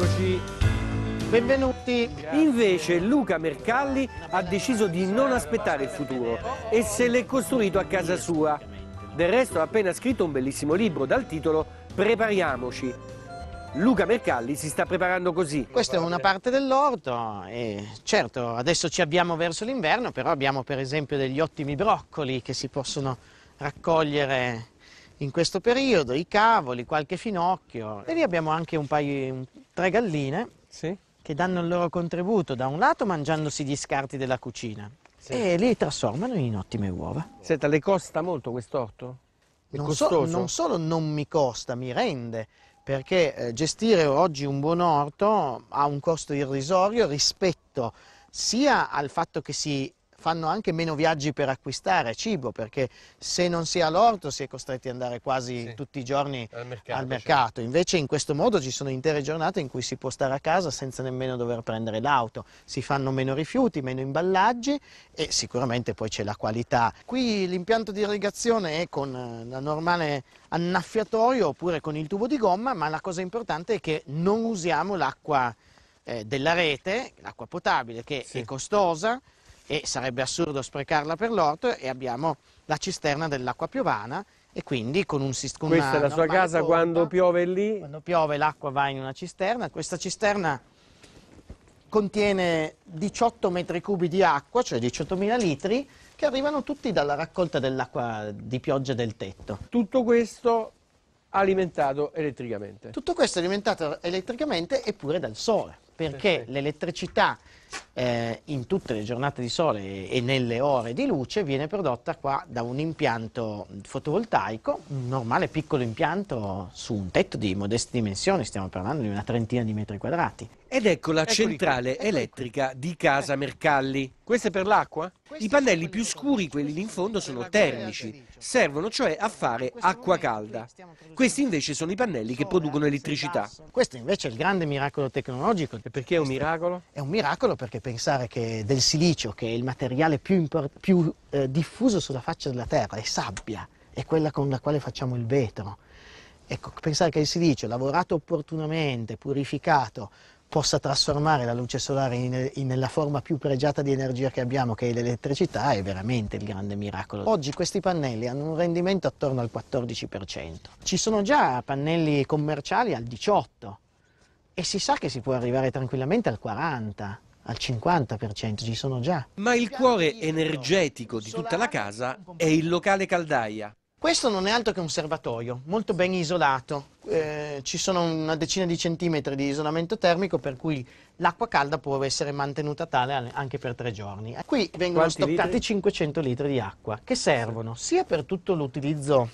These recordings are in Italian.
Eccoci. Benvenuti. Invece Luca Mercalli ha deciso di non aspettare il futuro e se l'è costruito a casa sua. Del resto ha appena scritto un bellissimo libro dal titolo Prepariamoci. Luca Mercalli si sta preparando così. Questa è una parte dell'orto e certo adesso ci abbiamo verso l'inverno, però abbiamo per esempio degli ottimi broccoli che si possono raccogliere in questo periodo, i cavoli, qualche finocchio e lì abbiamo anche un paio, tre galline sì. che danno il loro contributo, da un lato mangiandosi gli scarti della cucina sì. e li trasformano in ottime uova. Senta, le costa molto quest'orto? Non, so, non solo non mi costa, mi rende, perché eh, gestire oggi un buon orto ha un costo irrisorio rispetto sia al fatto che si fanno anche meno viaggi per acquistare cibo, perché se non si ha l'orto si è costretti ad andare quasi sì, tutti i giorni al mercato. Al certo. mercato. Cioè. Invece in questo modo ci sono intere giornate in cui si può stare a casa senza nemmeno dover prendere l'auto. Si fanno meno rifiuti, meno imballaggi e sicuramente poi c'è la qualità. Qui l'impianto di irrigazione è con la eh, normale annaffiatoio oppure con il tubo di gomma, ma la cosa importante è che non usiamo l'acqua eh, della rete, l'acqua potabile che sì. è costosa, e sarebbe assurdo sprecarla per l'orto e abbiamo la cisterna dell'acqua piovana e quindi con un sistema... Questa è la sua casa corta, quando piove lì? Quando piove l'acqua va in una cisterna, questa cisterna contiene 18 metri cubi di acqua, cioè 18.000 litri, che arrivano tutti dalla raccolta dell'acqua di pioggia del tetto. Tutto questo alimentato elettricamente? Tutto questo alimentato elettricamente e pure dal sole perché sì, l'elettricità eh, in tutte le giornate di sole e nelle ore di luce viene prodotta qua da un impianto fotovoltaico, un normale piccolo impianto su un tetto di modeste dimensioni, stiamo parlando di una trentina di metri quadrati. Ed ecco la centrale elettrica di Casa Mercalli. Questo è per l'acqua? I pannelli più scuri, quelli lì in fondo, sono termici, servono cioè a fare acqua calda. Questi invece sono i pannelli che producono elettricità. Questo invece è il grande miracolo tecnologico. E perché è un miracolo? È un miracolo perché pensare che del silicio, che è il materiale più, più eh, diffuso sulla faccia della Terra, è sabbia, è quella con la quale facciamo il vetro. Ecco, pensare che il silicio, lavorato opportunamente, purificato, possa trasformare la luce solare in, in, nella forma più pregiata di energia che abbiamo, che è l'elettricità, è veramente il grande miracolo. Oggi questi pannelli hanno un rendimento attorno al 14%. Ci sono già pannelli commerciali al 18% e si sa che si può arrivare tranquillamente al 40% al 50% ci sono già. Ma il cuore energetico di tutta la casa è il locale caldaia, questo non è altro che un serbatoio, molto ben isolato. Eh, ci sono una decina di centimetri di isolamento termico per cui l'acqua calda può essere mantenuta tale anche per tre giorni. Eh, qui vengono Quanti stoccati litri? 500 litri di acqua che servono sia per tutto l'utilizzo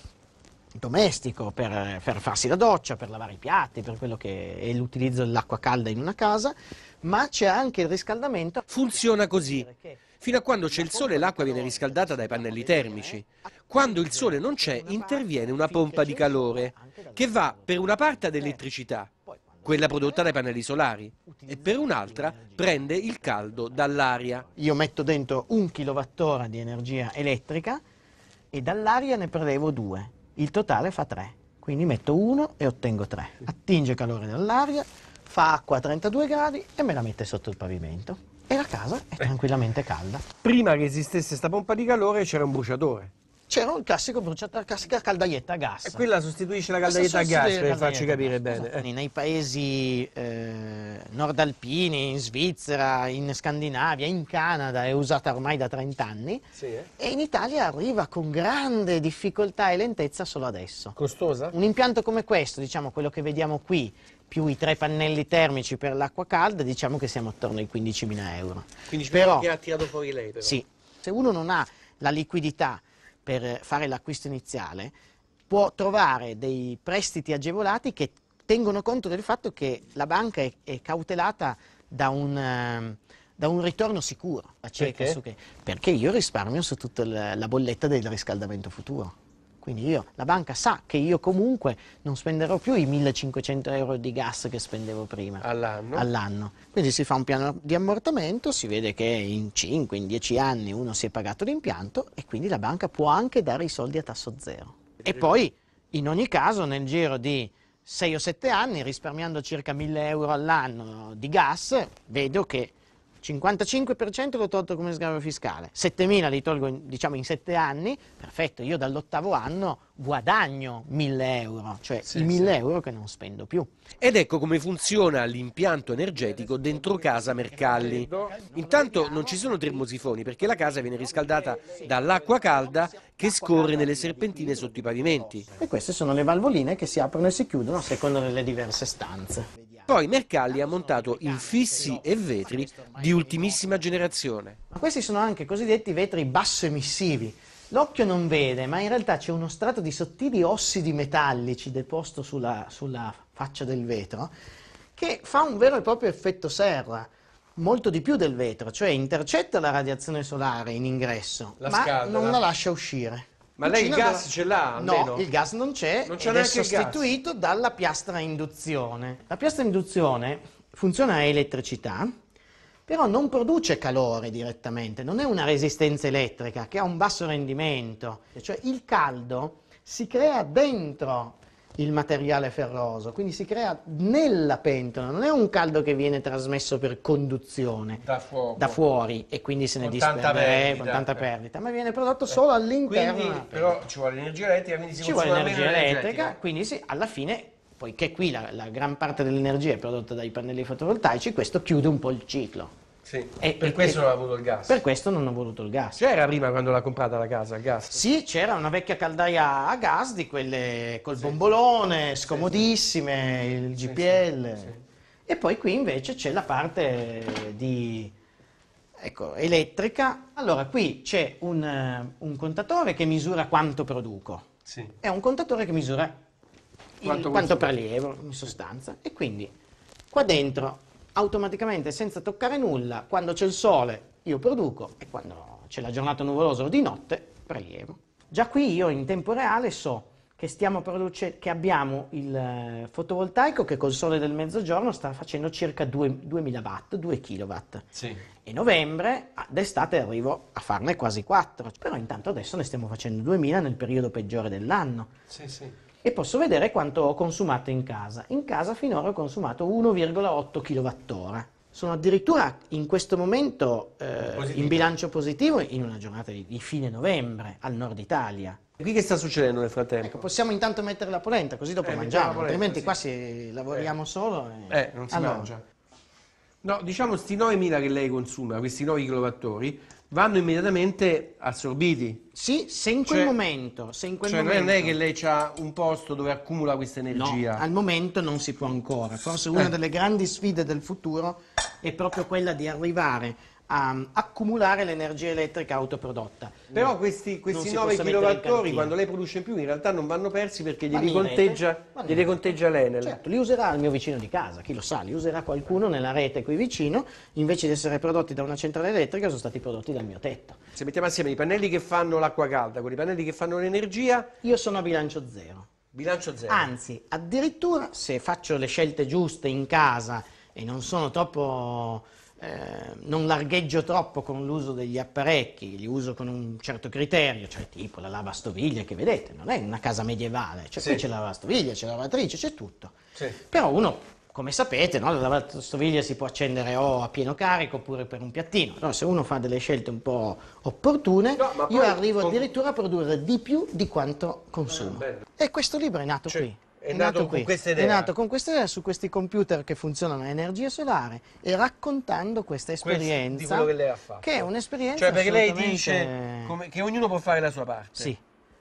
domestico per, per, farsi la doccia, per lavare i piatti, per quello che è l'utilizzo dell'acqua calda in una casa, ma c'è anche il riscaldamento. Funziona così. Fino a quando c'è il sole l'acqua viene riscaldata dai pannelli termici. Quando il sole non c'è interviene una pompa di calore che va per una parte ad eh, elettricità, quella prodotta dai pannelli solari, e per un'altra prende il caldo dall'aria. Io metto dentro un kilowattora di energia elettrica e dall'aria ne prelevo due il totale fa 3. Quindi metto 1 e ottengo 3. Attinge calore dall'aria, fa acqua a 32 gradi e me la mette sotto il pavimento. E la casa è tranquillamente calda. Prima che esistesse questa pompa di calore c'era un bruciatore c'era cioè, un classico bruciato, la classica caldaietta a gas. E qui la sostituisce la caldaietta a gas, per farci capire bene. Eh. Nei paesi eh, nordalpini, in Svizzera, in Scandinavia, in Canada, è usata ormai da 30 anni. Sì, eh. E in Italia arriva con grande difficoltà e lentezza solo adesso. Costosa? Un impianto come questo, diciamo quello che vediamo qui, più i tre pannelli termici per l'acqua calda, diciamo che siamo attorno ai 15.000 euro. 15.000 euro che ha tirato fuori lei però? Sì. Se uno non ha la liquidità per fare l'acquisto iniziale, può trovare dei prestiti agevolati che tengono conto del fatto che la banca è, è cautelata da un, ehm, da un, ritorno sicuro. Perché? Che, perché io risparmio su tutta la, la bolletta del riscaldamento futuro. Quindi io, la banca sa che io comunque non spenderò più i 1500 euro di gas che spendevo prima. All'anno? All'anno. Quindi si fa un piano di ammortamento, si vede che in 5, in 10 anni uno si è pagato l'impianto e quindi la banca può anche dare i soldi a tasso zero. E poi, in ogni caso, nel giro di 6 o 7 anni, risparmiando circa 1000 euro all'anno di gas, vedo che 55% l'ho tolto come sgravio fiscale, 7.000 li tolgo in, diciamo in 7 anni, perfetto, io dall'ottavo anno guadagno 1.000 euro, cioè sì, i 1.000 sì. euro che non spendo più. Ed ecco come funziona l'impianto energetico dentro casa Mercalli. Intanto non ci sono termosifoni perché la casa viene riscaldata dall'acqua calda che scorre nelle serpentine sotto i pavimenti. E queste sono le valvoline che si aprono e si chiudono a seconda delle diverse stanze. Poi Mercalli ha montato infissi e vetri di ultimissima generazione. Ma questi sono anche cosiddetti vetri basso emissivi. L'occhio non vede, ma in realtà c'è uno strato di sottili ossidi metallici deposto sulla, sulla faccia del vetro che fa un vero e proprio effetto serra molto di più del vetro, cioè intercetta la radiazione solare in ingresso, la ma scalda. non la lascia uscire. Ma lei il gas dove... ce l'ha? No, il gas non c'è, non c'è è sostituito dalla piastra induzione. La piastra induzione funziona a elettricità, però non produce calore direttamente, non è una resistenza elettrica che ha un basso rendimento, cioè il caldo si crea dentro il materiale ferroso, quindi si crea nella pentola, non è un caldo che viene trasmesso per conduzione da, da fuori e quindi se ne disperde con tanta eh, eh. perdita, ma viene prodotto solo eh. all'interno. Quindi però ci vuole energia elettrica, quindi si ci vuole energia elettrica, elettrica, quindi sì, alla fine poiché qui la, la gran parte dell'energia è prodotta dai pannelli fotovoltaici, questo chiude un po' il ciclo. Sì, e, per e, questo e, non ha avuto il gas. Per questo non ho voluto il gas. C'era prima quando l'ha comprata la casa, il gas? Sì, c'era una vecchia caldaia a gas di quelle col sì. bombolone, scomodissime, sì, il GPL. Sì, e poi qui invece c'è la parte di ecco, elettrica. Allora, qui c'è un, eh, un, contatore che misura quanto produco. Sì. È un contatore che misura quanto, il, quanto prelievo, in sostanza. E quindi qua dentro automaticamente senza toccare nulla, quando c'è il sole io produco e quando c'è la giornata nuvolosa o di notte prelievo. Già qui io in tempo reale so che, stiamo che abbiamo il eh, fotovoltaico che col sole del mezzogiorno sta facendo circa 2000 watt, 2 kW. Sì. E novembre, ah, d'estate arrivo a farne quasi 4, però intanto adesso ne stiamo facendo 2000 nel periodo peggiore dell'anno. Sì, sì e posso vedere quanto ho consumato in casa. In casa finora ho consumato 1,8 kWh. Sono addirittura in questo momento eh, in bilancio positivo in una giornata di, di fine novembre al nord Italia. E qui che sta succedendo nel frattempo? Ecco, possiamo intanto mettere la polenta così dopo eh, mangiamo, polenta, altrimenti sì. qua se lavoriamo eh. solo... Eh, eh non si allora, mangia. No, diciamo questi 9.000 che lei consuma, questi 9 kilowattori, vanno immediatamente assorbiti. Sì, se in quel cioè, momento. Se in quel cioè momento. non è che lei ha un posto dove accumula questa energia. No, al momento non si può ancora. Forse una eh. delle grandi sfide del futuro è proprio quella di arrivare a mm, accumulare l'energia elettrica autoprodotta. Mm. Però questi, questi 9 kWh quando lei produce in più in realtà non vanno persi perché glieli conteggia, glieli conteggia l'Enel. Certo, li userà il mio vicino di casa, chi lo sa, li userà qualcuno nella rete qui vicino, invece di essere prodotti da una centrale elettrica sono stati prodotti dal mio tetto. Se mettiamo assieme i pannelli che fanno l'acqua calda con i pannelli che fanno l'energia... Io sono a bilancio zero. Bilancio zero. Anzi, addirittura se faccio le scelte giuste in casa e non sono troppo eh, non largheggio troppo con l'uso degli apparecchi, li uso con un certo criterio, cioè tipo la lavastoviglie che vedete, non è una casa medievale, cioè sì. qui c'è la lavastoviglie, c'è la lavatrice, c'è tutto. Sì. Però uno, come sapete, no, la lavastoviglie si può accendere o a pieno carico oppure per un piattino. Allora, se uno fa delle scelte un po' opportune, no, io arrivo con... addirittura a produrre di più di quanto ah, consumo. Ah, e questo libro è nato cioè. qui è, nato, nato qui, è nato con questa idea su questi computer che funzionano a energia solare e raccontando questa esperienza Questo, che, lei ha fatto. che è un'esperienza Cioè perché lei dice come, che ognuno può fare la sua parte. Sì.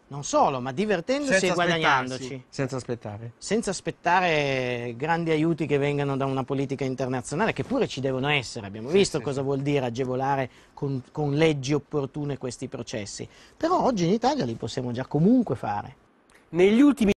Non solo, ma divertendosi senza e guadagnandoci. Senza aspettare. Senza aspettare grandi aiuti che vengano da una politica internazionale, che pure ci devono essere. Abbiamo sì, visto sì, cosa sì. vuol dire agevolare con, con leggi opportune questi processi. Però oggi in Italia li possiamo già comunque fare. Negli ultimi